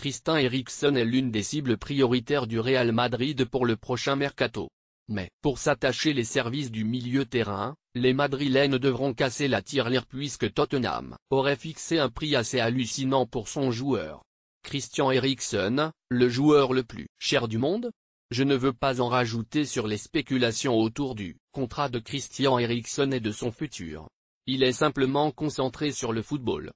Christian Eriksen est l'une des cibles prioritaires du Real Madrid pour le prochain mercato. Mais pour s'attacher les services du milieu terrain, les Madrilènes devront casser la tirelire puisque Tottenham aurait fixé un prix assez hallucinant pour son joueur. Christian Eriksen, le joueur le plus cher du monde Je ne veux pas en rajouter sur les spéculations autour du contrat de Christian Eriksen et de son futur. Il est simplement concentré sur le football.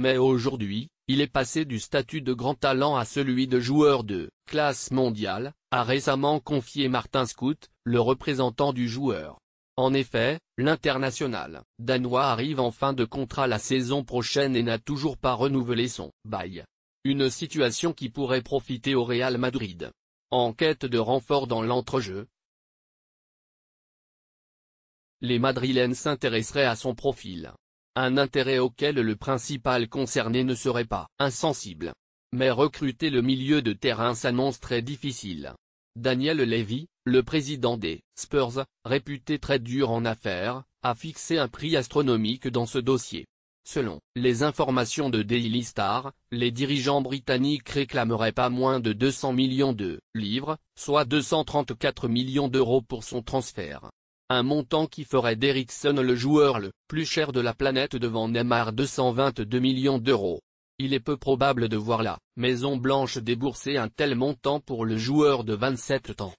Mais aujourd'hui, il est passé du statut de grand talent à celui de joueur de classe mondiale, a récemment confié Martin Scout, le représentant du joueur. En effet, l'international danois arrive en fin de contrat la saison prochaine et n'a toujours pas renouvelé son bail. Une situation qui pourrait profiter au Real Madrid. En quête de renfort dans l'entrejeu. Les Madrilènes s'intéresseraient à son profil un intérêt auquel le principal concerné ne serait pas insensible. Mais recruter le milieu de terrain s'annonce très difficile. Daniel Levy, le président des Spurs, réputé très dur en affaires, a fixé un prix astronomique dans ce dossier. Selon les informations de Daily Star, les dirigeants britanniques réclameraient pas moins de 200 millions de livres, soit 234 millions d'euros pour son transfert. Un montant qui ferait d'Erickson le joueur le plus cher de la planète devant Neymar 222 millions d'euros. Il est peu probable de voir la Maison Blanche débourser un tel montant pour le joueur de 27 ans.